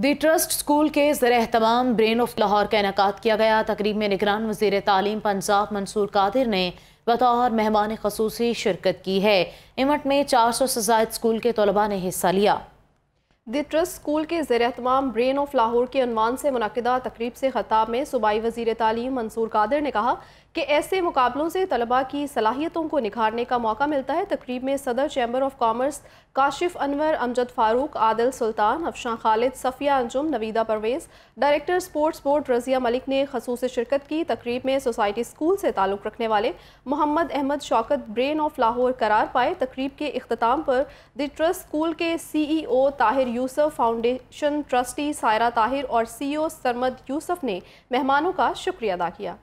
दी trust school के जर तमाम ब्रेन ऑफ लाहौर का इनका किया गया तकरीब में निगरान वजीर तालीम पंजाब मंसूर कादिर ने बतौर मेहमान खसूसी शिरकत की है इमट में चार सौ से जायद स्कूल के तलबा ने हिस्सा लिया द ट्रस्ट स्कूल के जेर ब्रेन ऑफ लाहौर के अनवान से मनदा तकरीब से खताब में सूबाई वजीर तालीम मंसूर कादर ने कहा कि ऐसे मुकाबलों से तलबा की सलाहियतों को निखारने का मौका मिलता है तकरीब में सदर chamber of commerce Kashif Anwar Amjad Farooq Adil Sultan Afsha Khalid Safia Anjum Naveeda Parvez director sports board Razia Malik ने खसूस शिरकत की तकरीब में सोसाइटी स्कूल से ताल्लुक़ रखने वाले मोहम्मद अहमद शौकत ब्रेन ऑफ लाहौर करार पाए तकरीब के अख्ताम पर द ट्रस्ट स्कूल के C E O Tahir Yusuf foundation trustee Saira Tahir और सीईओ सरमद यूसुफ ने मेहमानों का शुक्रिया अदा किया